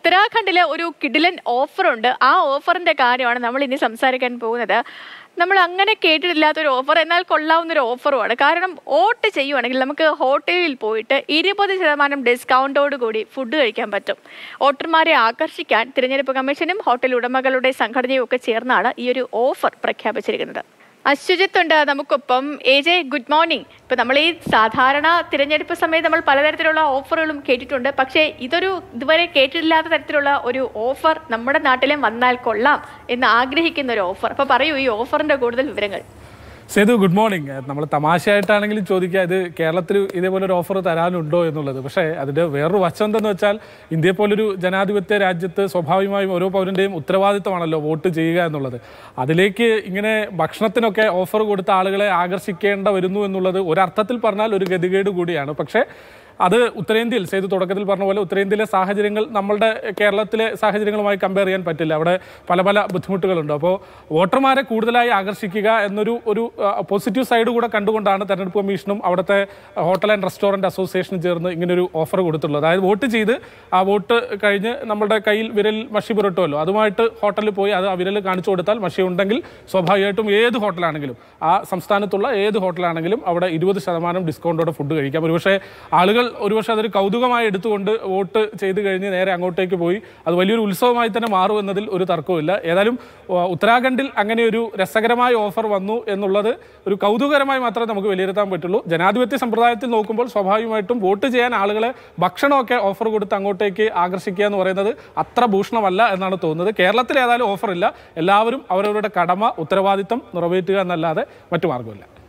ഉത്തരാഖണ്ഡിലെ ഒരു കിഡിലൻ ഓഫറുണ്ട് ആ ഓഫറിന്റെ കാര്യമാണ് നമ്മൾ ഇനി സംസാരിക്കാൻ പോകുന്നത് നമ്മൾ അങ്ങനെ കേട്ടിട്ടില്ലാത്തൊരു ഓഫർ എന്നാൽ കൊള്ളാവുന്ന ഒരു ഓഫറുമാണ് കാരണം ഓട്ട് ചെയ്യുവാണെങ്കിൽ നമുക്ക് ഹോട്ടലിൽ പോയിട്ട് ഇരുപത് ശതമാനം ഡിസ്കൗണ്ടോട് കൂടി ഫുഡ് കഴിക്കാൻ പറ്റും വോട്ടർമാരെ ആകർഷിക്കാൻ തിരഞ്ഞെടുപ്പ് കമ്മീഷനും ഹോട്ടൽ ഉടമകളുടെ സംഘടനയും ഒക്കെ ചേർന്നാണ് ഈ ഒരു ഓഫർ പ്രഖ്യാപിച്ചിരിക്കുന്നത് അശ്വജിത്ത് ഉണ്ട് നമുക്കൊപ്പം എ ജെ ഗുഡ് മോർണിംഗ് ഇപ്പൊ നമ്മൾ ഈ സാധാരണ തിരഞ്ഞെടുപ്പ് സമയത്ത് നമ്മൾ പലതരത്തിലുള്ള ഓഫറുകളും കേട്ടിട്ടുണ്ട് പക്ഷേ ഇതൊരു ഇതുവരെ കേട്ടിട്ടില്ലാത്ത തരത്തിലുള്ള ഒരു ഓഫർ നമ്മുടെ നാട്ടിലും വന്നാൽ കൊള്ളാം എന്ന് ആഗ്രഹിക്കുന്ന ഒരു ഓഫർ അപ്പൊ പറയൂ ഈ ഓഫറിന്റെ കൂടുതൽ വിവരങ്ങൾ സേതു ഗുഡ് മോർണിംഗ് നമ്മൾ തമാശയായിട്ടാണെങ്കിലും ചോദിക്കുക ഇത് കേരളത്തിൽ ഇതേപോലെ ഒരു ഓഫർ തരാനുണ്ടോ എന്നുള്ളത് പക്ഷേ അതിൻ്റെ വേറൊരു വശം എന്തെന്ന് വെച്ചാൽ ഇന്ത്യയെ പോലൊരു ജനാധിപത്യ രാജ്യത്ത് സ്വാഭാവികമായും ഓരോ പൗരൻ്റെയും ഉത്തരവാദിത്തമാണല്ലോ വോട്ട് ചെയ്യുക എന്നുള്ളത് അതിലേക്ക് ഇങ്ങനെ ഭക്ഷണത്തിനൊക്കെ ഓഫർ കൊടുത്ത ആളുകളെ ആകർഷിക്കേണ്ട വരുന്നു എന്നുള്ളത് ഒരർത്ഥത്തിൽ പറഞ്ഞാൽ ഒരു ഗതികേട് കൂടിയാണ് പക്ഷേ അത് ഉത്തരേന്ത്യയിൽ ചെയ്ത് തുടക്കത്തിൽ പറഞ്ഞ പോലെ ഉത്തരേന്ത്യയിലെ സാഹചര്യങ്ങൾ നമ്മളുടെ കേരളത്തിലെ സാഹചര്യങ്ങളുമായി കമ്പയർ ചെയ്യാൻ പറ്റില്ല അവിടെ പല പല ബുദ്ധിമുട്ടുകളുണ്ട് അപ്പോൾ വോട്ടർമാരെ കൂടുതലായി ആകർഷിക്കുക എന്നൊരു ഒരു പോസിറ്റീവ് സൈഡ് കൂടെ കണ്ടുകൊണ്ടാണ് തെരഞ്ഞെടുപ്പ് കമ്മീഷനും അവിടുത്തെ ഹോട്ടൽ ആൻഡ് റെസ്റ്റോറൻറ്റ് അസോസിയേഷനും ചേർന്ന് ഇങ്ങനൊരു ഓഫർ കൊടുത്തുള്ളത് അതായത് വോട്ട് ചെയ്ത് ആ വോട്ട് കഴിഞ്ഞ് നമ്മുടെ കയ്യിൽ വിരൽ മഷി പുരട്ടുമല്ലോ അതുമായിട്ട് ഹോട്ടലിൽ പോയി അത് ആ വിരൽ കാണിച്ചു കൊടുത്താൽ മഷി ഉണ്ടെങ്കിൽ സ്വാഭാവികമായിട്ടും ഏത് ഹോട്ടലാണെങ്കിലും ആ സംസ്ഥാനത്തുള്ള ഏത് ഹോട്ടലാണെങ്കിലും അവിടെ ഇരുപത് ശതമാനം ഡിസ്കൗണ്ടോടെ ഫുഡ് കഴിക്കാം ഒരുപക്ഷെ ആളുകൾ ഒരുപക്ഷെ അതൊരു കൗതുകമായി എടുത്തുകൊണ്ട് വോട്ട് ചെയ്ത് കഴിഞ്ഞ് നേരെ അങ്ങോട്ടേക്ക് പോയി അത് വലിയൊരു ഉത്സവമായി തന്നെ മാറുമെന്നതിൽ ഒരു തർക്കവുമില്ല ഏതായാലും ഉത്തരാഖണ്ഡിൽ അങ്ങനെ ഒരു രസകരമായ ഓഫർ വന്നു എന്നുള്ളത് ഒരു കൗതുകരമായി മാത്രമേ നമുക്ക് വിലയിരുത്താൻ പറ്റുള്ളൂ ജനാധിപത്യ സമ്പ്രദായത്തിൽ നോക്കുമ്പോൾ സ്വാഭാവികമായിട്ടും വോട്ട് ചെയ്യാൻ ആളുകളെ ഭക്ഷണമൊക്കെ ഓഫർ കൊടുത്ത് അങ്ങോട്ടേക്ക് ആകർഷിക്കുക എന്ന് പറയുന്നത് അത്ര ഭൂഷണമല്ല എന്നാണ് തോന്നുന്നത് കേരളത്തിൽ ഏതായാലും ഓഫറില്ല എല്ലാവരും അവരവരുടെ കടമ ഉത്തരവാദിത്തം നിറവേറ്റുക എന്നല്ലാതെ മറ്റു മാർഗമില്ല